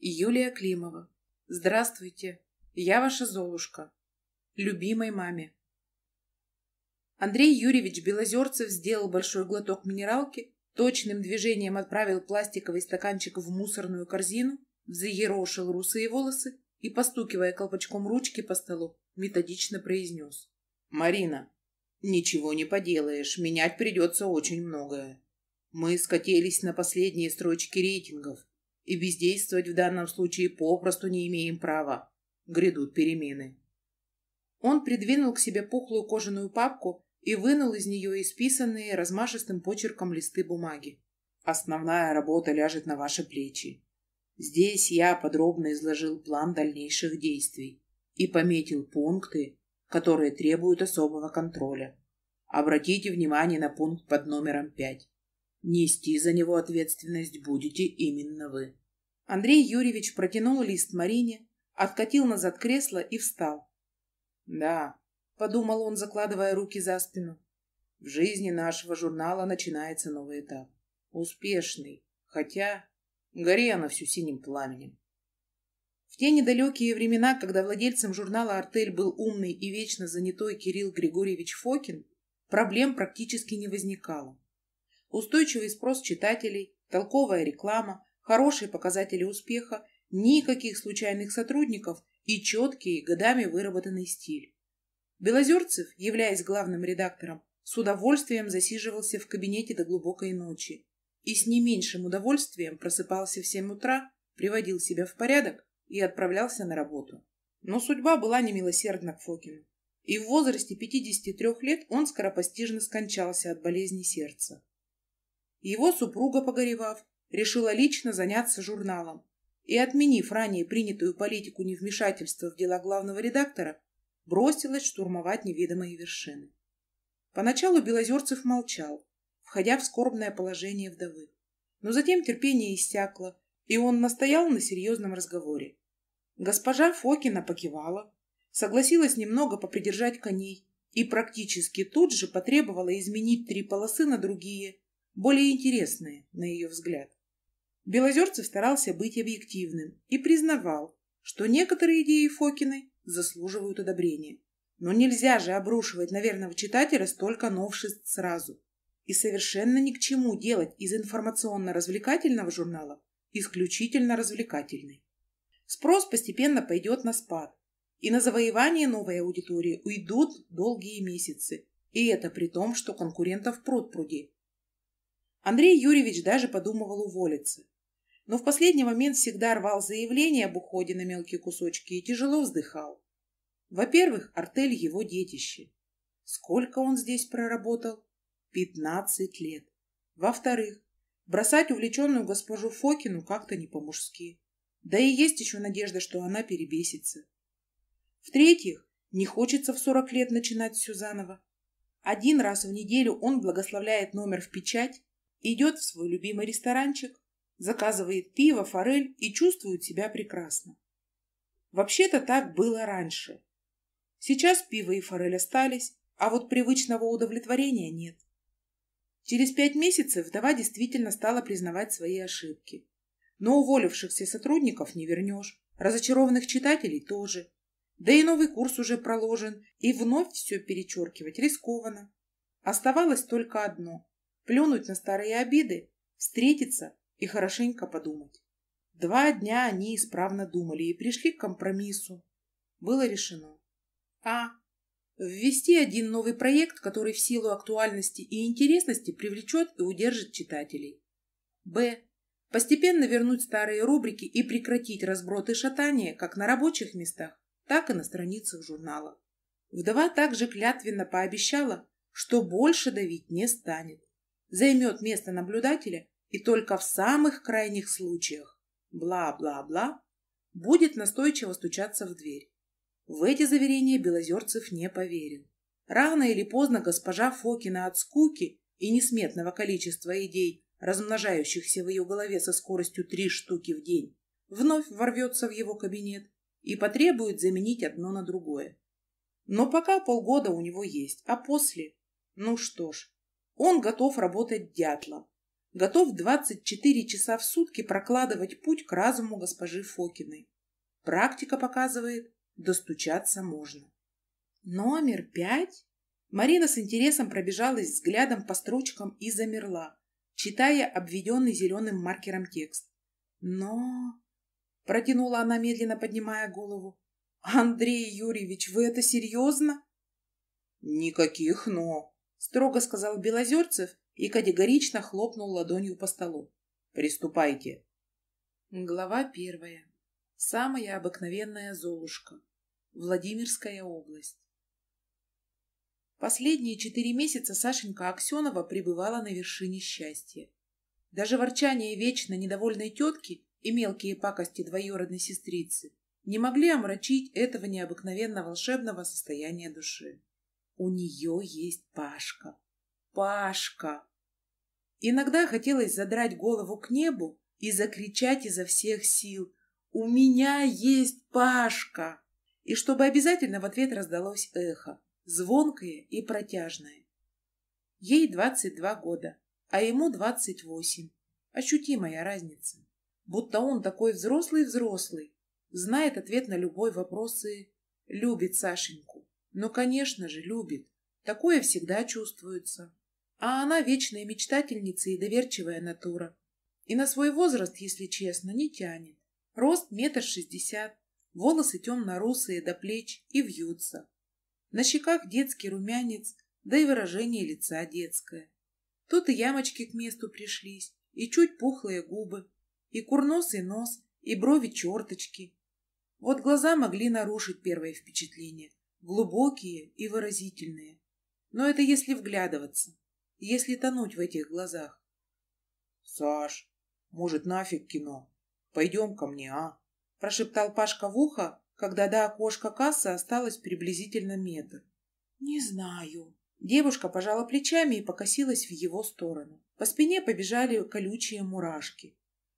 Юлия Климова. Здравствуйте, я ваша Золушка. Любимой маме. Андрей Юрьевич Белозерцев сделал большой глоток минералки, точным движением отправил пластиковый стаканчик в мусорную корзину, взъерошил русые волосы и, постукивая колпачком ручки по столу, методично произнес. «Марина, ничего не поделаешь, менять придется очень многое. Мы скатились на последние строчки рейтингов, и бездействовать в данном случае попросту не имеем права. Грядут перемены. Он придвинул к себе пухлую кожаную папку и вынул из нее исписанные размашистым почерком листы бумаги. «Основная работа ляжет на ваши плечи. Здесь я подробно изложил план дальнейших действий и пометил пункты, которые требуют особого контроля. Обратите внимание на пункт под номером 5. Нести за него ответственность будете именно вы. Андрей Юрьевич протянул лист Марине, откатил назад кресло и встал. «Да», — подумал он, закладывая руки за спину, — «в жизни нашего журнала начинается новый этап. Успешный, хотя горе она всю синим пламенем». В те недалекие времена, когда владельцем журнала «Артель» был умный и вечно занятой Кирилл Григорьевич Фокин, проблем практически не возникало. Устойчивый спрос читателей, толковая реклама, хорошие показатели успеха, никаких случайных сотрудников и четкий, годами выработанный стиль. Белозерцев, являясь главным редактором, с удовольствием засиживался в кабинете до глубокой ночи и с не меньшим удовольствием просыпался в семь утра, приводил себя в порядок и отправлялся на работу. Но судьба была немилосердна к Фокину. И в возрасте 53 лет он скоропостижно скончался от болезни сердца. Его супруга, погоревав, решила лично заняться журналом и, отменив ранее принятую политику невмешательства в дела главного редактора, бросилась штурмовать невидимые вершины. Поначалу Белозерцев молчал, входя в скорбное положение вдовы. Но затем терпение иссякло, и он настоял на серьезном разговоре. Госпожа Фокина покивала, согласилась немного попридержать коней и практически тут же потребовала изменить три полосы на другие, более интересные, на ее взгляд. Белозерцев старался быть объективным и признавал, что некоторые идеи Фокиной заслуживают одобрения. Но нельзя же обрушивать на верного читателя столько новшеств сразу. И совершенно ни к чему делать из информационно-развлекательного журнала исключительно развлекательный. Спрос постепенно пойдет на спад, и на завоевание новой аудитории уйдут долгие месяцы. И это при том, что конкурентов пруд-пруди. Андрей Юрьевич даже подумывал уволиться но в последний момент всегда рвал заявление об уходе на мелкие кусочки и тяжело вздыхал. Во-первых, артель его детище. Сколько он здесь проработал? Пятнадцать лет. Во-вторых, бросать увлеченную госпожу Фокину как-то не по-мужски. Да и есть еще надежда, что она перебесится. В-третьих, не хочется в сорок лет начинать все заново. Один раз в неделю он благословляет номер в печать, идет в свой любимый ресторанчик, заказывает пиво, форель и чувствует себя прекрасно. Вообще-то так было раньше. Сейчас пиво и форель остались, а вот привычного удовлетворения нет. Через пять месяцев вдова действительно стала признавать свои ошибки. Но уволившихся сотрудников не вернешь, разочарованных читателей тоже. Да и новый курс уже проложен, и вновь все перечеркивать рискованно. Оставалось только одно – плюнуть на старые обиды, встретиться и хорошенько подумать. Два дня они исправно думали и пришли к компромиссу. Было решено. А. Ввести один новый проект, который в силу актуальности и интересности привлечет и удержит читателей. Б. Постепенно вернуть старые рубрики и прекратить разброд и шатание как на рабочих местах, так и на страницах журнала. Вдова также клятвенно пообещала, что больше давить не станет. Займет место наблюдателя и только в самых крайних случаях бла-бла-бла будет настойчиво стучаться в дверь. В эти заверения Белозерцев не поверил. Рано или поздно госпожа Фокина от скуки и несметного количества идей, размножающихся в ее голове со скоростью три штуки в день, вновь ворвется в его кабинет и потребует заменить одно на другое. Но пока полгода у него есть, а после... Ну что ж, он готов работать дятлом, готов 24 часа в сутки прокладывать путь к разуму госпожи Фокиной. Практика показывает, достучаться можно. Номер пять? Марина с интересом пробежалась взглядом по строчкам и замерла, читая обведенный зеленым маркером текст. Но... Протянула она, медленно поднимая голову. «Андрей Юрьевич, вы это серьезно?» «Никаких «но», — строго сказал Белозерцев и категорично хлопнул ладонью по столу. «Приступайте!» Глава первая. Самая обыкновенная Золушка. Владимирская область. Последние четыре месяца Сашенька Аксенова пребывала на вершине счастья. Даже ворчание вечно недовольной тетки и мелкие пакости двоюродной сестрицы не могли омрачить этого необыкновенно волшебного состояния души. У нее есть Пашка. Пашка! Иногда хотелось задрать голову к небу и закричать изо всех сил «У меня есть Пашка!» И чтобы обязательно в ответ раздалось эхо, звонкое и протяжное. Ей 22 года, а ему 28. Ощутимая разница. Будто он такой взрослый-взрослый, знает ответ на любой вопрос и любит Сашеньку. Но, ну, конечно же, любит. Такое всегда чувствуется. А она вечная мечтательница и доверчивая натура. И на свой возраст, если честно, не тянет. Рост метр шестьдесят, волосы темно-русые до плеч и вьются. На щеках детский румянец, да и выражение лица детское. Тут и ямочки к месту пришлись, и чуть пухлые губы, и курносый нос, и брови черточки. Вот глаза могли нарушить первое впечатление, глубокие и выразительные. Но это если вглядываться если тонуть в этих глазах. «Саш, может, нафиг кино? Пойдем ко мне, а?» Прошептал Пашка в ухо, когда до окошка кассы осталось приблизительно метр. «Не знаю». Девушка пожала плечами и покосилась в его сторону. По спине побежали колючие мурашки.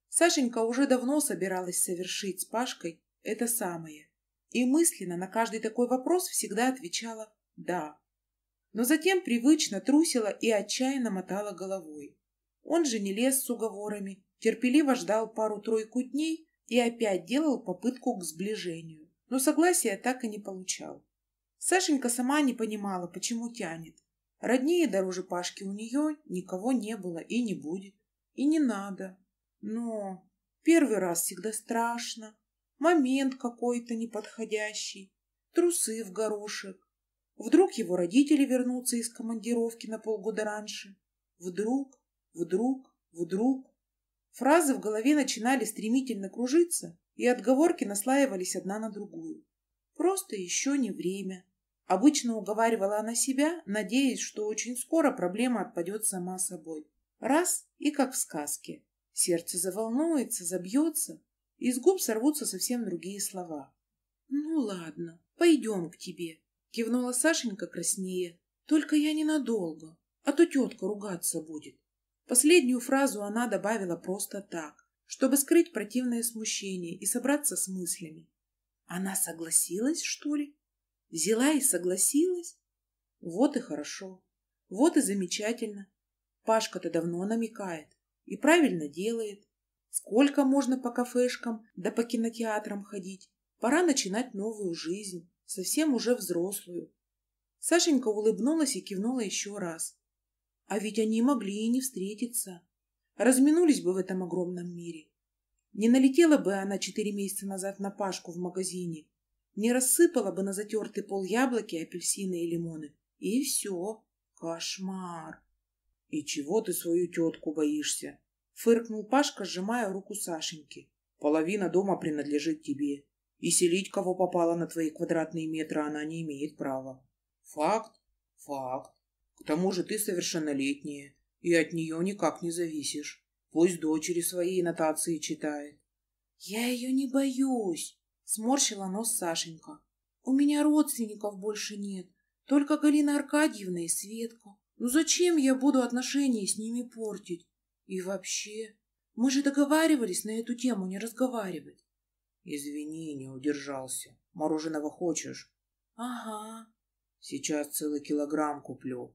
Сашенька уже давно собиралась совершить с Пашкой это самое. И мысленно на каждый такой вопрос всегда отвечала «да» но затем привычно трусила и отчаянно мотала головой. Он же не лез с уговорами, терпеливо ждал пару-тройку дней и опять делал попытку к сближению, но согласия так и не получал. Сашенька сама не понимала, почему тянет. Роднее дороже Пашки у нее никого не было и не будет. И не надо. Но первый раз всегда страшно. Момент какой-то неподходящий. Трусы в горошек. Вдруг его родители вернутся из командировки на полгода раньше. Вдруг, вдруг, вдруг. Фразы в голове начинали стремительно кружиться, и отговорки наслаивались одна на другую. Просто еще не время. Обычно уговаривала она себя, надеясь, что очень скоро проблема отпадет сама собой. Раз и как в сказке. Сердце заволнуется, забьется, и из губ сорвутся совсем другие слова. «Ну ладно, пойдем к тебе. Кивнула Сашенька краснее. Только я ненадолго, а то тетка ругаться будет. Последнюю фразу она добавила просто так, чтобы скрыть противное смущение и собраться с мыслями. Она согласилась, что ли? Взяла и согласилась? Вот и хорошо. Вот и замечательно. Пашка-то давно намекает. И правильно делает. Сколько можно по кафешкам да по кинотеатрам ходить? Пора начинать новую жизнь совсем уже взрослую. Сашенька улыбнулась и кивнула еще раз. А ведь они могли и не встретиться. Разминулись бы в этом огромном мире. Не налетела бы она четыре месяца назад на Пашку в магазине, не рассыпала бы на затертый пол яблоки, апельсины и лимоны. И все. Кошмар. — И чего ты свою тетку боишься? — фыркнул Пашка, сжимая руку Сашеньки. — Половина дома принадлежит тебе. И селить кого попало на твои квадратные метры она не имеет права. Факт? Факт. К тому же ты совершеннолетняя, и от нее никак не зависишь. Пусть дочери свои нотации читает. Я ее не боюсь, сморщила нос Сашенька. У меня родственников больше нет, только Галина Аркадьевна и Светка. Ну зачем я буду отношения с ними портить? И вообще, мы же договаривались на эту тему не разговаривать. Извини, не удержался. Мороженого хочешь? Ага. Сейчас целый килограмм куплю.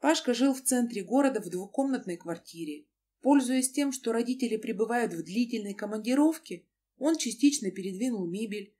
Пашка жил в центре города в двухкомнатной квартире. Пользуясь тем, что родители пребывают в длительной командировке, он частично передвинул мебель,